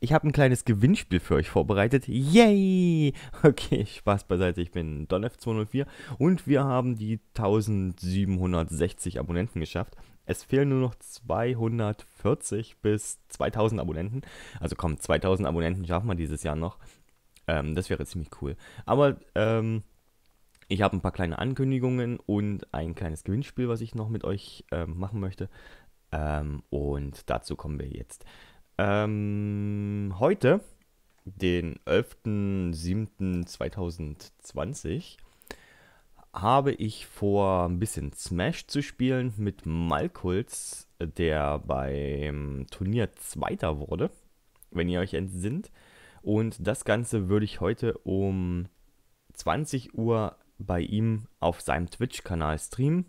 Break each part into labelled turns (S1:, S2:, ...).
S1: ich habe ein kleines Gewinnspiel für euch vorbereitet. Yay! Okay, Spaß beiseite, ich bin DonF204 und wir haben die 1760 Abonnenten geschafft. Es fehlen nur noch 240 bis 2000 Abonnenten. Also komm, 2000 Abonnenten schaffen wir dieses Jahr noch. Ähm, das wäre ziemlich cool. Aber ähm, ich habe ein paar kleine Ankündigungen und ein kleines Gewinnspiel, was ich noch mit euch ähm, machen möchte. Ähm, und dazu kommen wir jetzt. Ähm, heute, den 11.07.2020, habe ich vor, ein bisschen Smash zu spielen mit Malkuls, der beim Turnier Zweiter wurde, wenn ihr euch entsinnt. Und das Ganze würde ich heute um 20 Uhr bei ihm auf seinem Twitch-Kanal streamen.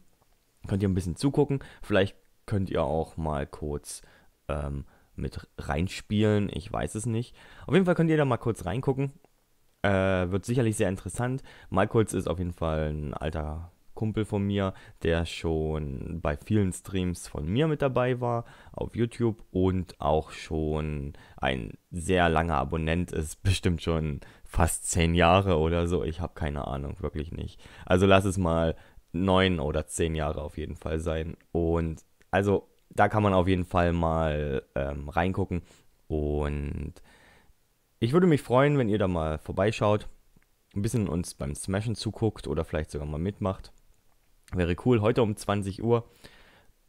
S1: Könnt ihr ein bisschen zugucken. Vielleicht könnt ihr auch mal kurz ähm, mit reinspielen. Ich weiß es nicht. Auf jeden Fall könnt ihr da mal kurz reingucken. Äh, wird sicherlich sehr interessant. Malcolz ist auf jeden Fall ein alter Kumpel von mir, der schon bei vielen Streams von mir mit dabei war auf YouTube und auch schon ein sehr langer Abonnent ist, bestimmt schon fast zehn Jahre oder so. Ich habe keine Ahnung, wirklich nicht. Also lass es mal neun oder zehn Jahre auf jeden Fall sein. Und also da kann man auf jeden Fall mal ähm, reingucken. Und ich würde mich freuen, wenn ihr da mal vorbeischaut, ein bisschen uns beim Smashen zuguckt oder vielleicht sogar mal mitmacht. Wäre cool. Heute um 20 Uhr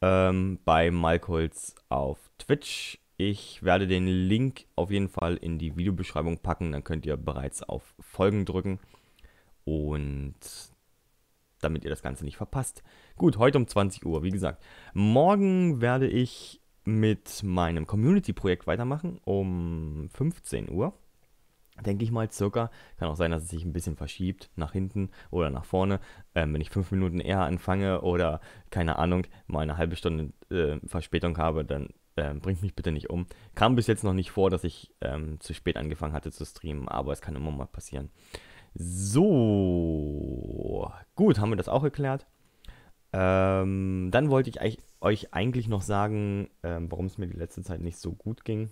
S1: ähm, bei Malcolz auf Twitch. Ich werde den Link auf jeden Fall in die Videobeschreibung packen, dann könnt ihr bereits auf Folgen drücken und damit ihr das Ganze nicht verpasst. Gut, heute um 20 Uhr, wie gesagt. Morgen werde ich mit meinem Community-Projekt weitermachen um 15 Uhr. Denke ich mal circa. Kann auch sein, dass es sich ein bisschen verschiebt nach hinten oder nach vorne. Ähm, wenn ich fünf Minuten eher anfange oder keine Ahnung, mal eine halbe Stunde äh, Verspätung habe, dann äh, bringt mich bitte nicht um. Kam bis jetzt noch nicht vor, dass ich ähm, zu spät angefangen hatte zu streamen, aber es kann immer mal passieren. So, gut, haben wir das auch erklärt. Ähm, dann wollte ich euch eigentlich noch sagen, ähm, warum es mir die letzte Zeit nicht so gut ging.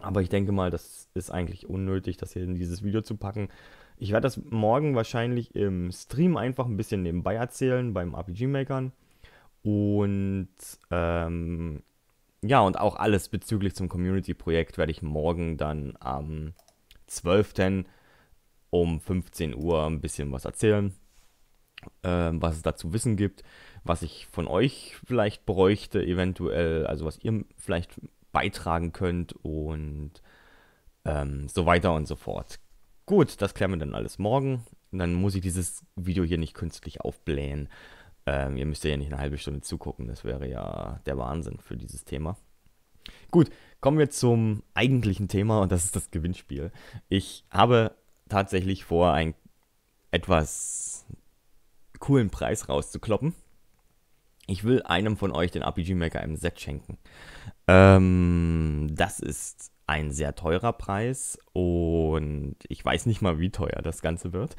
S1: Aber ich denke mal, das ist eigentlich unnötig, das hier in dieses Video zu packen. Ich werde das morgen wahrscheinlich im Stream einfach ein bisschen nebenbei erzählen beim RPG-Makern. Und ähm, ja, und auch alles bezüglich zum Community-Projekt werde ich morgen dann am 12. um 15 Uhr ein bisschen was erzählen. Ähm, was es dazu wissen gibt, was ich von euch vielleicht bräuchte, eventuell, also was ihr vielleicht beitragen könnt und ähm, so weiter und so fort. Gut, das klären wir dann alles morgen. dann muss ich dieses Video hier nicht künstlich aufblähen. Ähm, ihr müsst ja nicht eine halbe Stunde zugucken, das wäre ja der Wahnsinn für dieses Thema. Gut, kommen wir zum eigentlichen Thema und das ist das Gewinnspiel. Ich habe tatsächlich vor, ein etwas coolen Preis rauszukloppen. Ich will einem von euch den RPG Maker MZ schenken. Ähm, das ist ein sehr teurer Preis und ich weiß nicht mal, wie teuer das Ganze wird.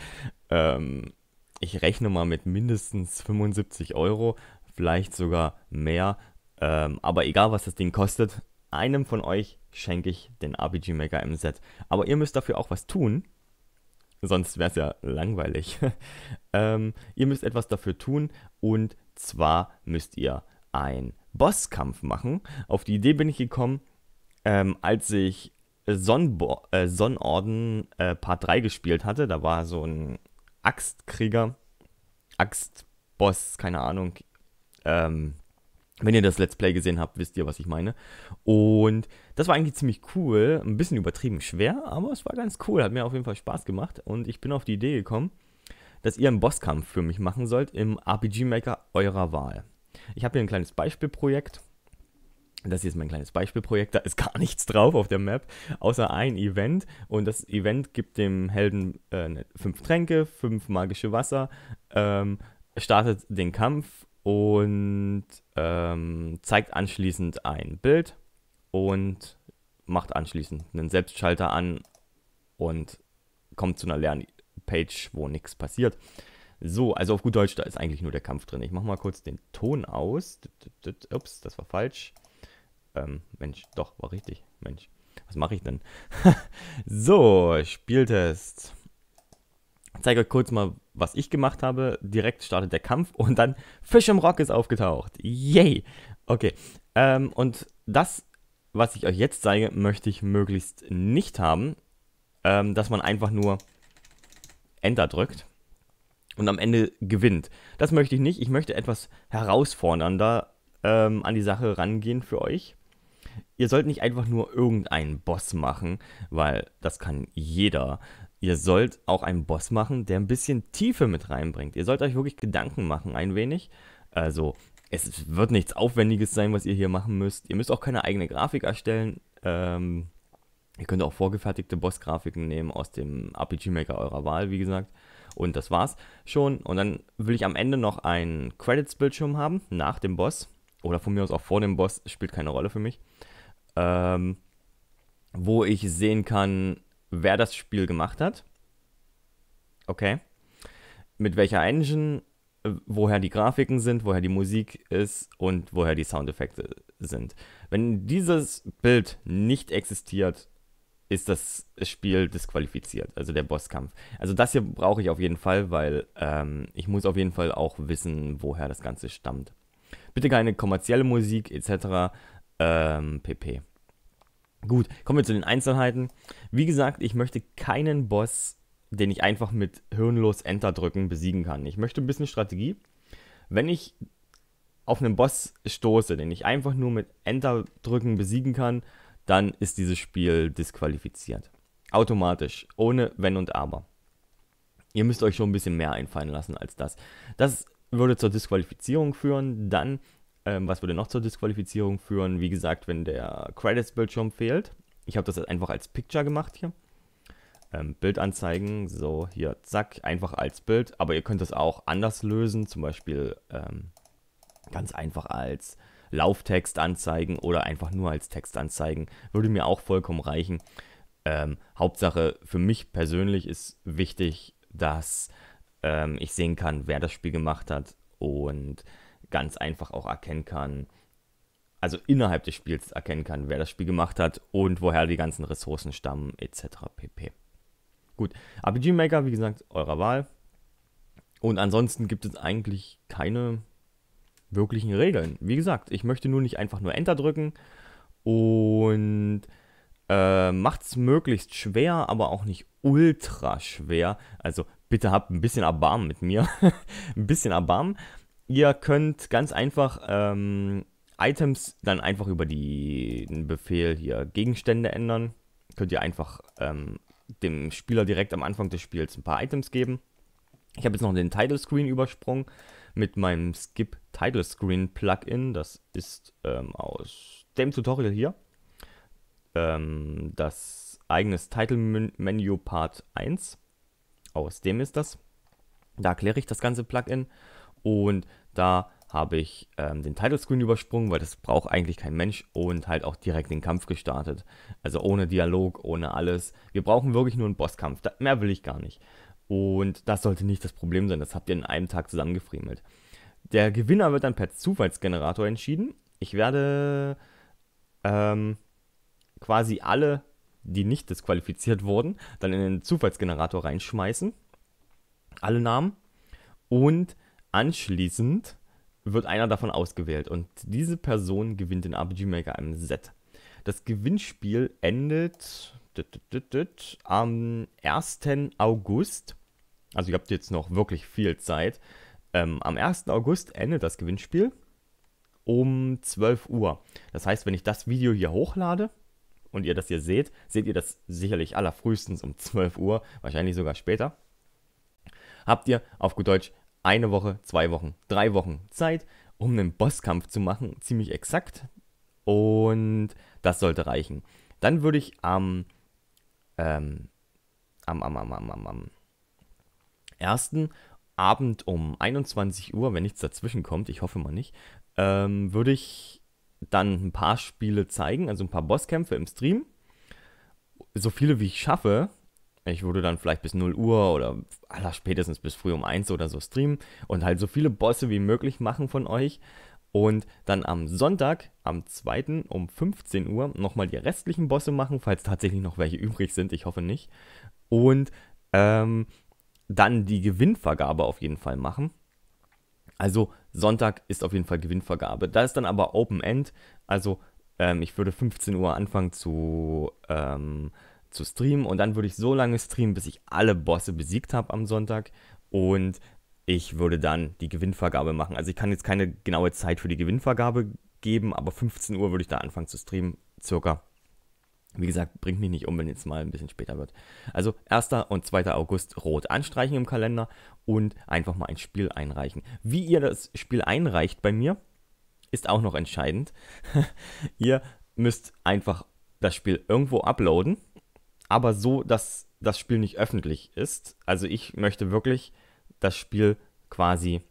S1: Ähm, ich rechne mal mit mindestens 75 Euro, vielleicht sogar mehr. Ähm, aber egal, was das Ding kostet, einem von euch schenke ich den RPG Maker MZ. Aber ihr müsst dafür auch was tun. Sonst wäre es ja langweilig. ähm, ihr müsst etwas dafür tun und zwar müsst ihr einen Bosskampf machen. Auf die Idee bin ich gekommen, ähm, als ich Sonnenbo äh, Sonnenorden äh, Part 3 gespielt hatte. Da war so ein Axtkrieger, Axtboss, keine Ahnung. Ähm, wenn ihr das Let's Play gesehen habt, wisst ihr, was ich meine. Und das war eigentlich ziemlich cool. Ein bisschen übertrieben schwer, aber es war ganz cool. Hat mir auf jeden Fall Spaß gemacht. Und ich bin auf die Idee gekommen, dass ihr einen Bosskampf für mich machen sollt im RPG-Maker eurer Wahl. Ich habe hier ein kleines Beispielprojekt. Das hier ist mein kleines Beispielprojekt. Da ist gar nichts drauf auf der Map, außer ein Event. Und das Event gibt dem Helden äh, ne, fünf Tränke, fünf magische Wasser, ähm, startet den Kampf und ähm, zeigt anschließend ein Bild und macht anschließend einen Selbstschalter an und kommt zu einer Lernpage, wo nichts passiert. So, also auf gut Deutsch, da ist eigentlich nur der Kampf drin. Ich mache mal kurz den Ton aus. Ups, das war falsch. Ähm, Mensch, doch, war richtig. Mensch, was mache ich denn? so, Spieltest zeige euch kurz mal, was ich gemacht habe. Direkt startet der Kampf und dann Fisch im Rock ist aufgetaucht. Yay! Okay, ähm, und das, was ich euch jetzt zeige, möchte ich möglichst nicht haben, ähm, dass man einfach nur Enter drückt und am Ende gewinnt. Das möchte ich nicht. Ich möchte etwas herausfordernder ähm, an die Sache rangehen für euch. Ihr sollt nicht einfach nur irgendeinen Boss machen, weil das kann jeder, ihr sollt auch einen Boss machen, der ein bisschen Tiefe mit reinbringt. Ihr sollt euch wirklich Gedanken machen, ein wenig. Also, es wird nichts Aufwendiges sein, was ihr hier machen müsst. Ihr müsst auch keine eigene Grafik erstellen. Ähm, ihr könnt auch vorgefertigte Boss-Grafiken nehmen aus dem RPG-Maker eurer Wahl, wie gesagt. Und das war's schon. Und dann will ich am Ende noch einen Credits-Bildschirm haben, nach dem Boss. Oder von mir aus auch vor dem Boss, spielt keine Rolle für mich. Ähm, wo ich sehen kann, wer das Spiel gemacht hat. Okay. Mit welcher Engine, äh, woher die Grafiken sind, woher die Musik ist und woher die Soundeffekte sind. Wenn dieses Bild nicht existiert, ist das Spiel disqualifiziert, also der Bosskampf. Also das hier brauche ich auf jeden Fall, weil ähm, ich muss auf jeden Fall auch wissen, woher das Ganze stammt. Bitte keine kommerzielle Musik etc. Ähm, pp. Gut, kommen wir zu den Einzelheiten. Wie gesagt, ich möchte keinen Boss, den ich einfach mit hirnlos Enter drücken besiegen kann. Ich möchte ein bisschen Strategie. Wenn ich auf einen Boss stoße, den ich einfach nur mit Enter drücken besiegen kann, dann ist dieses Spiel disqualifiziert. Automatisch, ohne Wenn und Aber. Ihr müsst euch schon ein bisschen mehr einfallen lassen als das. Das würde zur Disqualifizierung führen. Dann ähm, was würde noch zur Disqualifizierung führen? Wie gesagt, wenn der Credits-Bildschirm fehlt. Ich habe das einfach als Picture gemacht hier. Ähm, Bild anzeigen, so hier, zack, einfach als Bild. Aber ihr könnt das auch anders lösen, zum Beispiel ähm, ganz einfach als Lauftext anzeigen oder einfach nur als Text anzeigen. Würde mir auch vollkommen reichen. Ähm, Hauptsache für mich persönlich ist wichtig, dass ähm, ich sehen kann, wer das Spiel gemacht hat und ganz einfach auch erkennen kann, also innerhalb des Spiels erkennen kann, wer das Spiel gemacht hat und woher die ganzen Ressourcen stammen, etc. pp. Gut, RPG Maker, wie gesagt, eurer Wahl. Und ansonsten gibt es eigentlich keine wirklichen Regeln. Wie gesagt, ich möchte nur nicht einfach nur Enter drücken und äh, macht es möglichst schwer, aber auch nicht ultra schwer. Also bitte habt ein bisschen Erbarmen mit mir. ein bisschen Erbarmen. Ihr könnt ganz einfach ähm, Items dann einfach über den Befehl hier Gegenstände ändern. Könnt ihr einfach ähm, dem Spieler direkt am Anfang des Spiels ein paar Items geben. Ich habe jetzt noch den Title Screen übersprungen mit meinem Skip Title Screen Plugin. Das ist ähm, aus dem Tutorial hier. Ähm, das eigenes Title Menu Part 1. Aus dem ist das. Da erkläre ich das ganze Plugin. Und da habe ich ähm, den Title Screen übersprungen, weil das braucht eigentlich kein Mensch und halt auch direkt den Kampf gestartet. Also ohne Dialog, ohne alles. Wir brauchen wirklich nur einen Bosskampf. Da, mehr will ich gar nicht. Und das sollte nicht das Problem sein. Das habt ihr in einem Tag zusammengefriemelt. Der Gewinner wird dann per Zufallsgenerator entschieden. Ich werde ähm, quasi alle, die nicht disqualifiziert wurden, dann in den Zufallsgenerator reinschmeißen. Alle Namen. Und Anschließend wird einer davon ausgewählt und diese Person gewinnt den RPG Maker im Set. Das Gewinnspiel endet am 1. August. Also ihr habt jetzt noch wirklich viel Zeit. Ähm, am 1. August endet das Gewinnspiel um 12 Uhr. Das heißt, wenn ich das Video hier hochlade und ihr das hier seht, seht ihr das sicherlich allerfrühestens um 12 Uhr, wahrscheinlich sogar später. Habt ihr auf gut Deutsch eine Woche, zwei Wochen, drei Wochen Zeit, um einen Bosskampf zu machen, ziemlich exakt. Und das sollte reichen. Dann würde ich am, ähm, am, am, am, am, am, ersten Abend um 21 Uhr, wenn nichts dazwischen kommt, ich hoffe mal nicht, ähm, würde ich dann ein paar Spiele zeigen, also ein paar Bosskämpfe im Stream. So viele wie ich schaffe, ich würde dann vielleicht bis 0 Uhr oder aller spätestens bis früh um 1 oder so streamen und halt so viele Bosse wie möglich machen von euch. Und dann am Sonntag, am 2. um 15 Uhr, nochmal die restlichen Bosse machen, falls tatsächlich noch welche übrig sind. Ich hoffe nicht. Und ähm, dann die Gewinnvergabe auf jeden Fall machen. Also Sonntag ist auf jeden Fall Gewinnvergabe. Da ist dann aber Open End. Also ähm, ich würde 15 Uhr anfangen zu ähm, zu streamen und dann würde ich so lange streamen, bis ich alle Bosse besiegt habe am Sonntag und ich würde dann die Gewinnvergabe machen. Also ich kann jetzt keine genaue Zeit für die Gewinnvergabe geben, aber 15 Uhr würde ich da anfangen zu streamen, circa. Wie gesagt, bringt mich nicht um, wenn es mal ein bisschen später wird. Also 1. und 2. August rot anstreichen im Kalender und einfach mal ein Spiel einreichen. Wie ihr das Spiel einreicht bei mir, ist auch noch entscheidend. ihr müsst einfach das Spiel irgendwo uploaden aber so, dass das Spiel nicht öffentlich ist. Also ich möchte wirklich das Spiel quasi,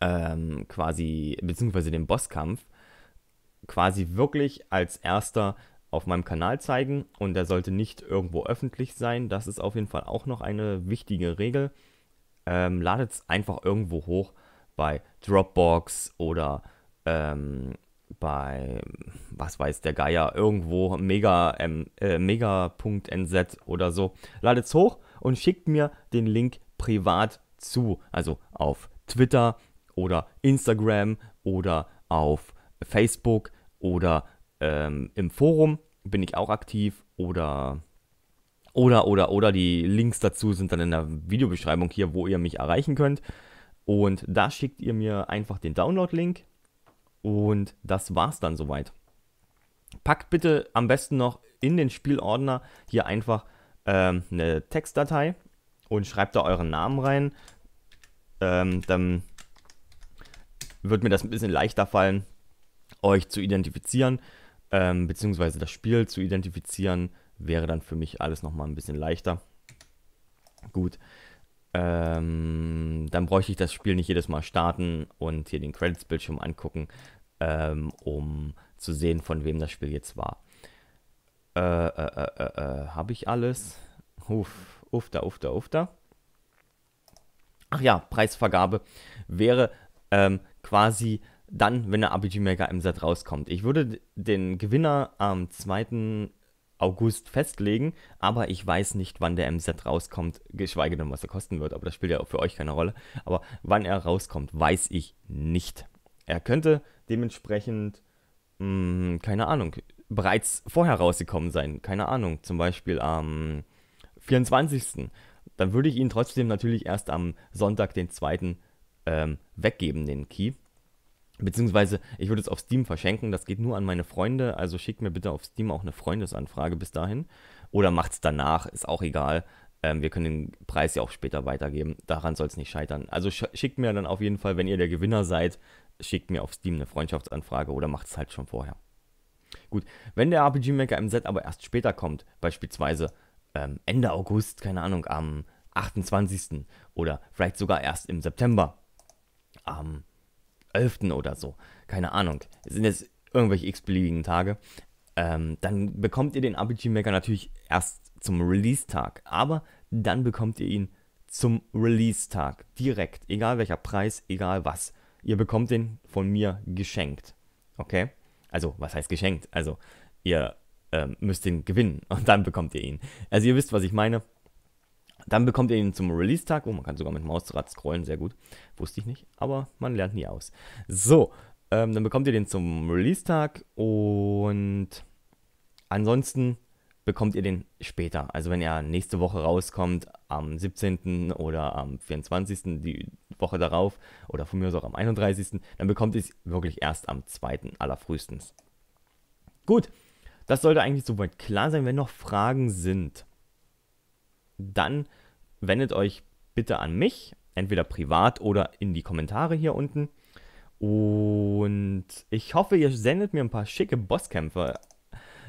S1: ähm, quasi, beziehungsweise den Bosskampf quasi wirklich als erster auf meinem Kanal zeigen und der sollte nicht irgendwo öffentlich sein. Das ist auf jeden Fall auch noch eine wichtige Regel. Ähm, Ladet es einfach irgendwo hoch bei Dropbox oder ähm, bei, was weiß der Geier, irgendwo mega, ähm, äh, mega.nz oder so, ladet es hoch und schickt mir den Link privat zu. Also auf Twitter oder Instagram oder auf Facebook oder ähm, im Forum bin ich auch aktiv oder oder oder oder die Links dazu sind dann in der Videobeschreibung hier, wo ihr mich erreichen könnt. Und da schickt ihr mir einfach den Download-Link und das war's dann soweit. Packt bitte am besten noch in den Spielordner hier einfach ähm, eine Textdatei und schreibt da euren Namen rein. Ähm, dann wird mir das ein bisschen leichter fallen, euch zu identifizieren, ähm, beziehungsweise das Spiel zu identifizieren, wäre dann für mich alles nochmal ein bisschen leichter. Gut. Ähm, dann bräuchte ich das Spiel nicht jedes Mal starten und hier den Credits-Bildschirm angucken, ähm, um zu sehen, von wem das Spiel jetzt war. Äh, äh, äh, äh, äh habe ich alles? Uff, uff da, uff da, uff da. Ach ja, Preisvergabe wäre ähm, quasi dann, wenn der RPG Maker MZ rauskommt. Ich würde den Gewinner am 2. August festlegen, aber ich weiß nicht, wann der MZ rauskommt, geschweige denn, was er kosten wird, aber das spielt ja auch für euch keine Rolle. Aber wann er rauskommt, weiß ich nicht. Er könnte dementsprechend, mh, hm, keine Ahnung, bereits vorher rausgekommen sein, keine Ahnung, zum Beispiel am 24. Dann würde ich ihn trotzdem natürlich erst am Sonntag, den 2. Ähm, weggeben, den Key. Beziehungsweise, ich würde es auf Steam verschenken, das geht nur an meine Freunde, also schickt mir bitte auf Steam auch eine Freundesanfrage bis dahin. Oder macht es danach, ist auch egal. Ähm, wir können den Preis ja auch später weitergeben. Daran soll es nicht scheitern. Also sch schickt mir dann auf jeden Fall, wenn ihr der Gewinner seid, schickt mir auf Steam eine Freundschaftsanfrage oder macht es halt schon vorher. Gut, wenn der RPG Maker im Set aber erst später kommt, beispielsweise ähm, Ende August, keine Ahnung, am 28. oder vielleicht sogar erst im September, ähm, 11. oder so. Keine Ahnung. Es sind jetzt irgendwelche x-beliebigen Tage. Ähm, dann bekommt ihr den RPG Maker natürlich erst zum Release-Tag. Aber dann bekommt ihr ihn zum Release-Tag. Direkt. Egal welcher Preis, egal was. Ihr bekommt den von mir geschenkt. Okay? Also, was heißt geschenkt? Also, ihr ähm, müsst den gewinnen und dann bekommt ihr ihn. Also, ihr wisst, was ich meine. Dann bekommt ihr ihn zum Release-Tag. Oh, man kann sogar mit Mausrad scrollen, sehr gut. Wusste ich nicht, aber man lernt nie aus. So, ähm, dann bekommt ihr den zum Release-Tag und ansonsten bekommt ihr den später. Also wenn er nächste Woche rauskommt, am 17. oder am 24. die Woche darauf oder von mir aus auch am 31. Dann bekommt ihr es wirklich erst am 2. allerfrühestens. Gut, das sollte eigentlich soweit klar sein, wenn noch Fragen sind dann wendet euch bitte an mich, entweder privat oder in die Kommentare hier unten. Und ich hoffe, ihr sendet mir ein paar schicke Bosskämpfe.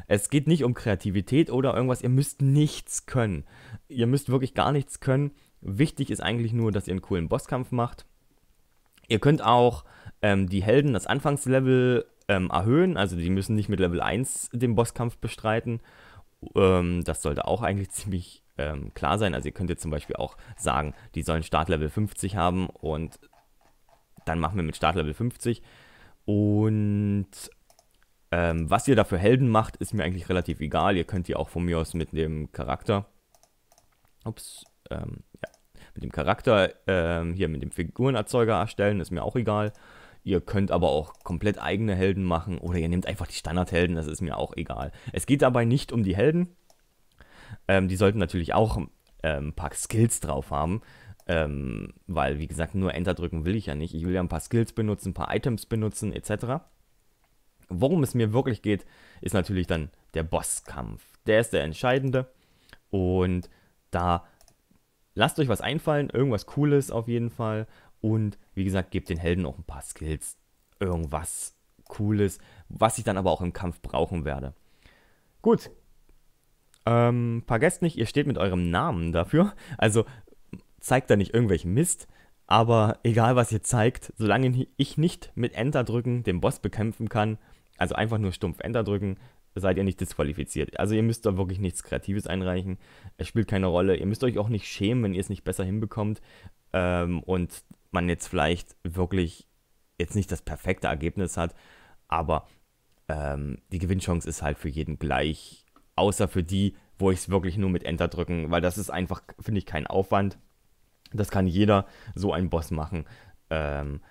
S1: Es geht nicht um Kreativität oder irgendwas. Ihr müsst nichts können. Ihr müsst wirklich gar nichts können. Wichtig ist eigentlich nur, dass ihr einen coolen Bosskampf macht. Ihr könnt auch ähm, die Helden, das Anfangslevel ähm, erhöhen. Also die müssen nicht mit Level 1 den Bosskampf bestreiten. Ähm, das sollte auch eigentlich ziemlich ähm, klar sein. Also ihr könnt jetzt zum Beispiel auch sagen, die sollen Startlevel 50 haben und dann machen wir mit Startlevel 50. Und ähm, was ihr dafür Helden macht, ist mir eigentlich relativ egal. Ihr könnt die auch von mir aus mit dem Charakter, ups, ähm, ja, mit dem Charakter ähm, hier mit dem Figurenerzeuger erstellen, ist mir auch egal. Ihr könnt aber auch komplett eigene Helden machen oder ihr nehmt einfach die Standardhelden, das ist mir auch egal. Es geht dabei nicht um die Helden, ähm, die sollten natürlich auch ähm, ein paar Skills drauf haben. Ähm, weil, wie gesagt, nur Enter drücken will ich ja nicht. Ich will ja ein paar Skills benutzen, ein paar Items benutzen, etc. Worum es mir wirklich geht, ist natürlich dann der Bosskampf. Der ist der entscheidende. Und da lasst euch was einfallen, irgendwas Cooles auf jeden Fall. Und wie gesagt, gebt den Helden auch ein paar Skills, irgendwas Cooles, was ich dann aber auch im Kampf brauchen werde. Gut, ähm, vergesst nicht, ihr steht mit eurem Namen dafür. Also zeigt da nicht irgendwelchen Mist. Aber egal, was ihr zeigt, solange ich nicht mit Enter drücken den Boss bekämpfen kann, also einfach nur stumpf Enter drücken, seid ihr nicht disqualifiziert. Also ihr müsst da wirklich nichts Kreatives einreichen. Es spielt keine Rolle. Ihr müsst euch auch nicht schämen, wenn ihr es nicht besser hinbekommt ähm, und man jetzt vielleicht wirklich jetzt nicht das perfekte Ergebnis hat. Aber ähm, die Gewinnchance ist halt für jeden gleich außer für die, wo ich es wirklich nur mit Enter drücken, weil das ist einfach, finde ich, kein Aufwand. Das kann jeder so ein Boss machen. Ähm,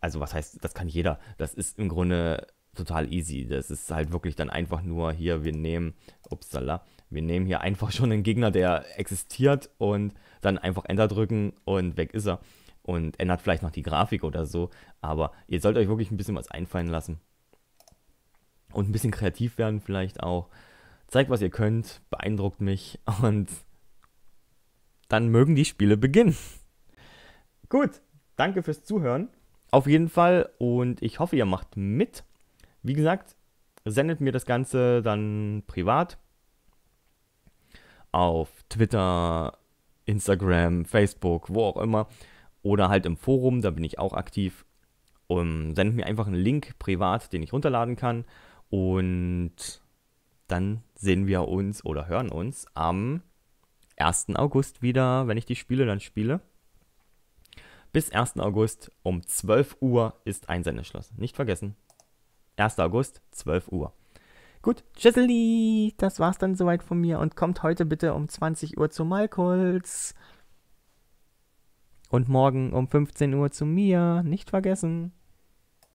S1: also was heißt, das kann jeder. Das ist im Grunde total easy. Das ist halt wirklich dann einfach nur hier, wir nehmen, upsala, wir nehmen hier einfach schon einen Gegner, der existiert und dann einfach Enter drücken und weg ist er. Und ändert vielleicht noch die Grafik oder so. Aber ihr sollt euch wirklich ein bisschen was einfallen lassen. Und ein bisschen kreativ werden vielleicht auch zeigt, was ihr könnt, beeindruckt mich und dann mögen die Spiele beginnen. Gut, danke fürs Zuhören. Auf jeden Fall und ich hoffe, ihr macht mit. Wie gesagt, sendet mir das Ganze dann privat auf Twitter, Instagram, Facebook, wo auch immer oder halt im Forum, da bin ich auch aktiv. Um, sendet mir einfach einen Link privat, den ich runterladen kann und dann sehen wir uns oder hören uns am 1. August wieder, wenn ich die Spiele dann spiele. Bis 1. August um 12 Uhr ist Einsendeschluss. Nicht vergessen. 1. August, 12 Uhr. Gut, tschüsseli, das war's dann soweit von mir und kommt heute bitte um 20 Uhr zu Malkuls. Und morgen um 15 Uhr zu mir, nicht vergessen.